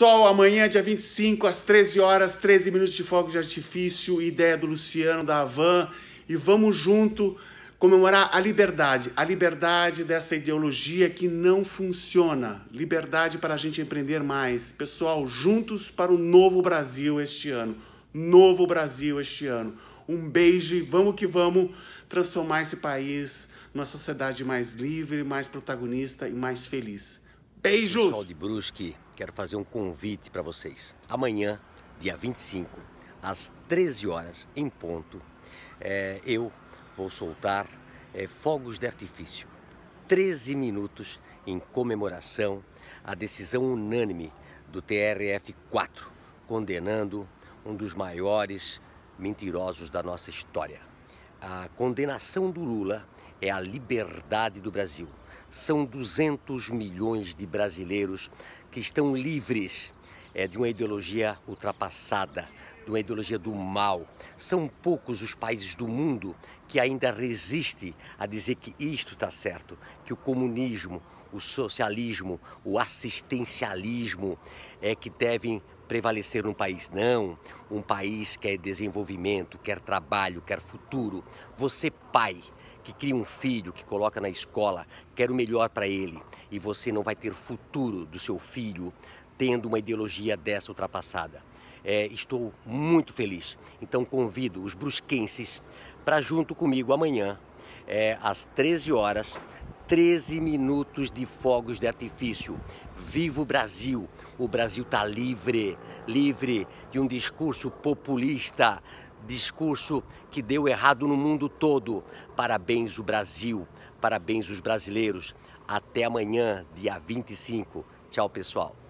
Sol, amanhã, dia 25, às 13 horas, 13 minutos de fogo de artifício, ideia do Luciano da Havan. E vamos junto comemorar a liberdade, a liberdade dessa ideologia que não funciona. Liberdade para a gente empreender mais. Pessoal, juntos para o novo Brasil este ano. Novo Brasil este ano. Um beijo e vamos que vamos transformar esse país numa sociedade mais livre, mais protagonista e mais feliz. Beijos! Pessoal de Brusque, quero fazer um convite para vocês. Amanhã, dia 25, às 13 horas em ponto, é, eu vou soltar é, fogos de artifício. 13 minutos em comemoração à decisão unânime do TRF4, condenando um dos maiores mentirosos da nossa história. A condenação do Lula é a liberdade do Brasil. São 200 milhões de brasileiros que estão livres é, de uma ideologia ultrapassada, de uma ideologia do mal. São poucos os países do mundo que ainda resistem a dizer que isto está certo, que o comunismo, o socialismo, o assistencialismo é que devem prevalecer um país. Não, um país quer desenvolvimento, quer trabalho, quer futuro. Você, pai, que cria um filho, que coloca na escola, quer o melhor para ele e você não vai ter futuro do seu filho tendo uma ideologia dessa ultrapassada. É, estou muito feliz. Então convido os brusquenses para junto comigo amanhã, é, às 13 horas, 13 minutos de fogos de artifício. Viva o Brasil! O Brasil está livre, livre de um discurso populista, discurso que deu errado no mundo todo. Parabéns o Brasil, parabéns os brasileiros. Até amanhã, dia 25. Tchau, pessoal.